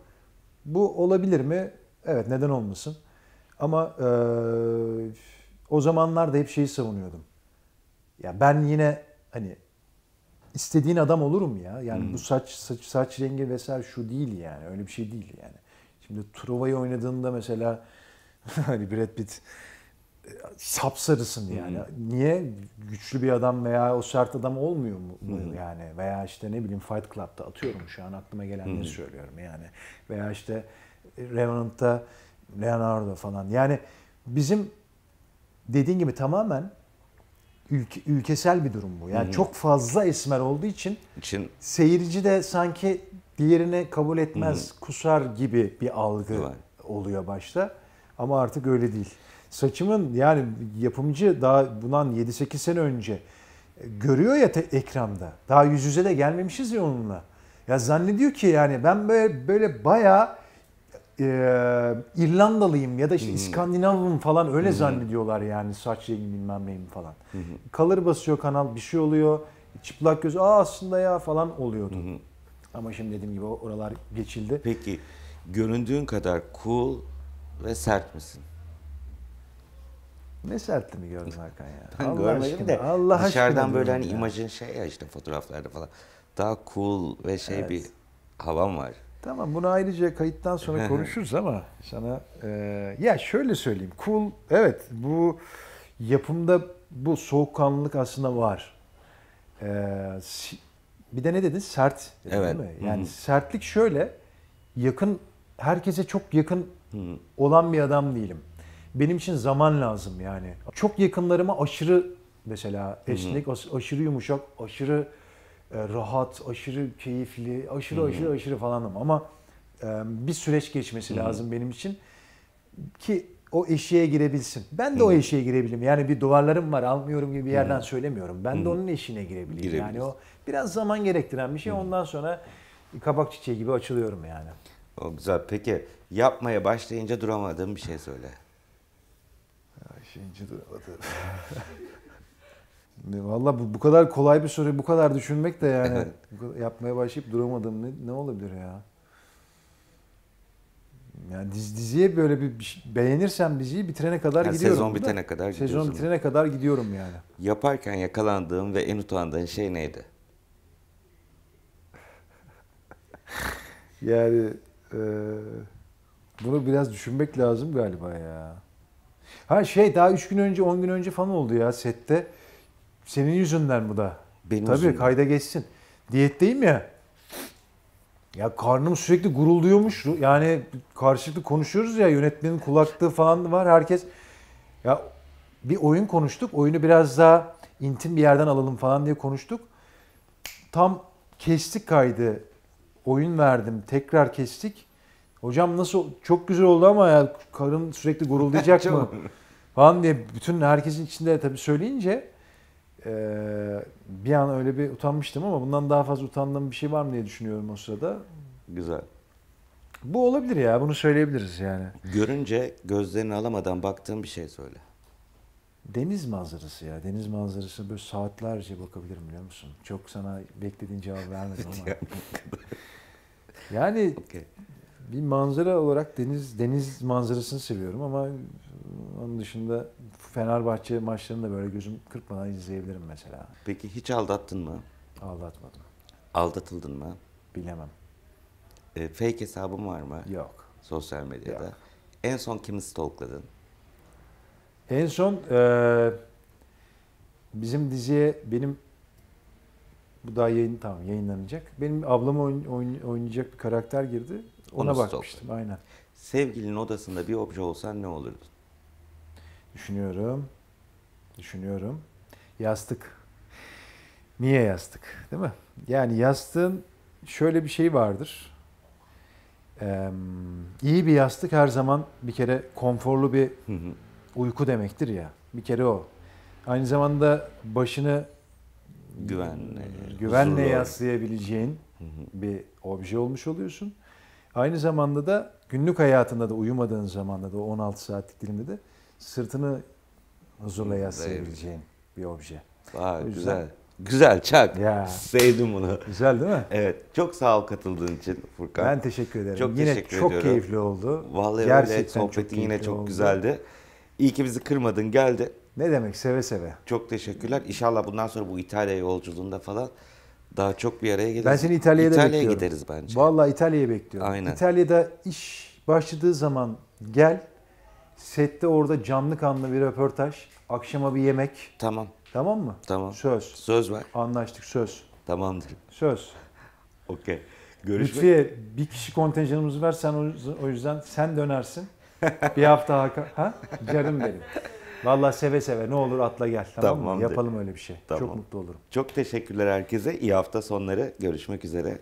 Bu olabilir mi? Evet neden olmasın? Ama e, o zamanlarda hep şeyi savunuyordum. Ya ben yine hani istediğin adam olurum ya. Yani hmm. bu saç, saç saç rengi vesaire şu değil yani. Öyle bir şey değil yani. Şimdi Truva'yı oynadığında mesela [laughs] hani Brad Pitt e, sapsarısın yani. Hmm. Niye güçlü bir adam veya o sert adam olmuyor mu hmm. yani? Veya işte ne bileyim Fight Club'da atıyorum şu an aklıma gelenleri hmm. söylüyorum yani. Veya işte Revenant'ta Leonardo falan. Yani bizim dediğin gibi tamamen ülke, ülkesel bir durum bu. Yani Hı-hı. çok fazla esmer olduğu için, için seyirci de sanki diğerini kabul etmez, Hı-hı. kusar gibi bir algı evet. oluyor başta. Ama artık öyle değil. Saçımın yani yapımcı daha bundan 7-8 sene önce e, görüyor ya te- ekranda. Daha yüz yüze de gelmemişiz ya onunla. Ya zannediyor ki yani ben böyle böyle bayağı e, İrlandalıyım ya da işte İskandinavım falan öyle zannediyorlar yani saç rengim bilmem neyim falan. Kalır basıyor kanal bir şey oluyor. Çıplak göz aa aslında ya falan oluyordu. Ama şimdi dediğim gibi oralar geçildi. Peki göründüğün kadar cool ve sert misin? Ne sertli mi gördün Hakan ya? [laughs] Ben Allah görmedim aşkına, de Allah dışarıdan böyle hani ya. imajın şey ya işte fotoğraflarda falan. Daha cool ve şey evet. bir havam var. Tamam bunu ayrıca kayıttan sonra konuşuruz ama sana e, ya şöyle söyleyeyim. Cool evet bu yapımda bu soğukkanlılık aslında var. E, bir de ne dedin? Sert. evet. Değil mi? Yani Hı-hı. sertlik şöyle yakın herkese çok yakın Hı-hı. olan bir adam değilim. Benim için zaman lazım yani. Çok yakınlarıma aşırı mesela esnek, Hı-hı. aşırı yumuşak, aşırı e, rahat, aşırı keyifli, aşırı hı aşırı aşırı falanım ama e, bir süreç geçmesi hı lazım benim için ki o eşiğe girebilsin. Ben de hı o eşiğe girebilirim. Yani bir duvarlarım var almıyorum gibi bir yerden hı söylemiyorum. Ben hı de onun eşiğine girebileyim. Girebiliriz. Yani o biraz zaman gerektiren bir şey. hı Ondan sonra kabak çiçeği gibi açılıyorum yani. O güzel. Peki yapmaya başlayınca duramadığın bir şey söyle. Başlayınca duramadım. [laughs] Valla bu, bu kadar kolay bir soru, bu kadar düşünmek de yani yapmaya başlayıp duramadım. Ne, ne olabilir ya? Yani diz, diziye böyle bir şey, beğenirsem diziyi bitirene kadar yani gidiyorum. Sezon bitene da, kadar gidiyorum. Sezon bitene kadar gidiyorum yani. Yaparken yakalandığım ve en utandığın şey neydi? [laughs] yani e, bunu biraz düşünmek lazım galiba ya. Ha şey daha 3 gün önce 10 gün önce falan oldu ya sette. Senin yüzünden bu da. Benim Tabii yüzümden. kayda geçsin. Diyetteyim ya. Ya karnım sürekli gurulduyormuş. Yani karşılıklı konuşuyoruz ya yönetmenin kulaklığı falan var herkes. Ya bir oyun konuştuk. Oyunu biraz daha intim bir yerden alalım falan diye konuştuk. Tam kestik kaydı. Oyun verdim. Tekrar kestik. Hocam nasıl çok güzel oldu ama ya karın sürekli guruldayacak [laughs] mı? falan diye bütün herkesin içinde tabii söyleyince ee, bir an öyle bir utanmıştım ama bundan daha fazla utandığım bir şey var mı diye düşünüyorum o sırada. Güzel. Bu olabilir ya, bunu söyleyebiliriz yani. Görünce gözlerini alamadan baktığım bir şey söyle. Deniz manzarası ya. Deniz manzarası böyle saatlerce bakabilirim biliyor musun? Çok sana beklediğin cevap vermedim ama. [laughs] yani okay. bir manzara olarak deniz deniz manzarasını seviyorum ama onun dışında Fenerbahçe maçlarını da böyle gözüm kırpmadan izleyebilirim mesela. Peki hiç aldattın mı? Aldatmadım. Aldatıldın mı? Bilemem. E, fake hesabın var mı? Yok. Sosyal medyada. Yok. En son kimi stalkladın? En son e, bizim diziye benim bu daha yayın tam yayınlanacak. Benim ablam oyn, oyn, oynayacak bir karakter girdi. Ona Onu bakmıştım stalkladın. aynen. Sevgilinin odasında bir obje olsan ne olurdu? Düşünüyorum. Düşünüyorum. Yastık. Niye yastık? Değil mi? Yani yastığın şöyle bir şey vardır. Ee, iyi bir yastık her zaman bir kere konforlu bir uyku demektir ya. Bir kere o. Aynı zamanda başını güvenle, güvenle yaslayabileceğin bir obje olmuş oluyorsun. Aynı zamanda da günlük hayatında da uyumadığın zamanda da o 16 saatlik dilimde de sırtını huzurla yaslayabileceğin bir obje. Vay, yüzden... güzel. Güzel çak. Ya. Sevdim bunu. Güzel değil mi? Evet. Çok sağ ol katıldığın için Furkan. Ben teşekkür ederim. Çok yine teşekkür çok ediyorum. keyifli oldu. Vallahi Gerçekten öyle. Sohbetin çok yine çok oldu. güzeldi. İyi ki bizi kırmadın geldi. Ne demek seve seve. Çok teşekkürler. İnşallah bundan sonra bu İtalya yolculuğunda falan daha çok bir araya gideriz. Ben seni İtalya'da İtalya'ya bekliyorum. İtalya'ya gideriz bence. Vallahi İtalya'ya bekliyorum. Aynen. İtalya'da iş başladığı zaman gel. Sette orada canlı kanlı bir röportaj. Akşama bir yemek. Tamam. Tamam mı? Tamam. Söz. Söz var. Anlaştık söz. Tamamdır. Söz. [laughs] Okey. Görüşmek. Lütfiye bir kişi kontenjanımız var sen o yüzden sen dönersin. [laughs] bir hafta daha Ha? Canım benim. Valla seve seve ne olur atla gel tamam Tamamdır. mı? Yapalım öyle bir şey. Tamam. Çok mutlu olurum. Çok teşekkürler herkese. İyi hafta sonları. Görüşmek üzere.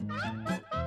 Thank you.